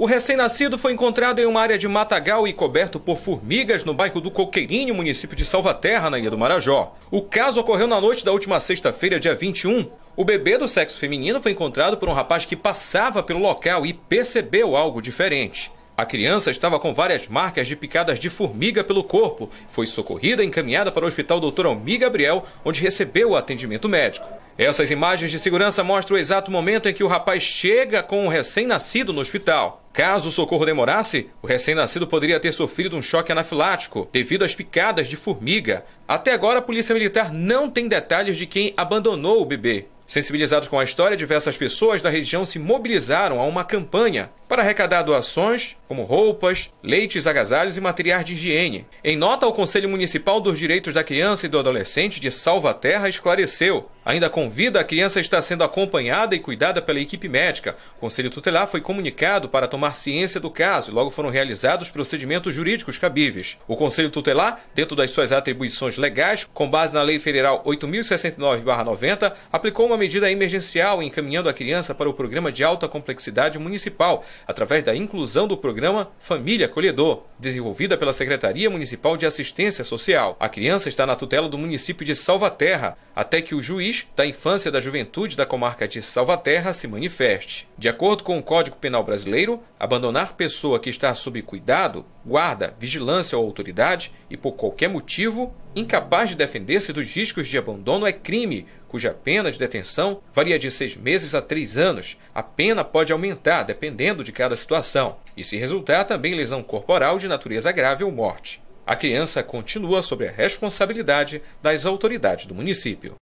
O recém-nascido foi encontrado em uma área de matagal e coberto por formigas no bairro do Coqueirinho, município de Salvaterra, na Ilha do Marajó. O caso ocorreu na noite da última sexta-feira, dia 21. O bebê do sexo feminino foi encontrado por um rapaz que passava pelo local e percebeu algo diferente. A criança estava com várias marcas de picadas de formiga pelo corpo. Foi socorrida e encaminhada para o Hospital Dr. Almi Gabriel, onde recebeu o atendimento médico. Essas imagens de segurança mostram o exato momento em que o rapaz chega com o recém-nascido no hospital. Caso o socorro demorasse, o recém-nascido poderia ter sofrido um choque anafilático devido às picadas de formiga. Até agora, a Polícia Militar não tem detalhes de quem abandonou o bebê. Sensibilizados com a história, diversas pessoas da região se mobilizaram a uma campanha para arrecadar doações, como roupas, leites, agasalhos e materiais de higiene. Em nota, o Conselho Municipal dos Direitos da Criança e do Adolescente de Salvaterra esclareceu Ainda com vida, a criança está sendo acompanhada e cuidada pela equipe médica. O Conselho Tutelar foi comunicado para tomar ciência do caso e logo foram realizados procedimentos jurídicos cabíveis. O Conselho Tutelar, dentro das suas atribuições legais, com base na Lei Federal 8069-90, aplicou uma medida emergencial encaminhando a criança para o Programa de Alta Complexidade Municipal, através da inclusão do programa Família Acolhedor, desenvolvida pela Secretaria Municipal de Assistência Social. A criança está na tutela do município de Salvaterra, até que o juiz crimes da infância e da juventude da comarca de Salvaterra se manifeste. De acordo com o Código Penal Brasileiro, abandonar pessoa que está sob cuidado, guarda, vigilância ou autoridade e, por qualquer motivo, incapaz de defender-se dos riscos de abandono é crime, cuja pena de detenção varia de seis meses a três anos. A pena pode aumentar dependendo de cada situação e se resultar também lesão corporal de natureza grave ou morte. A criança continua sob a responsabilidade das autoridades do município.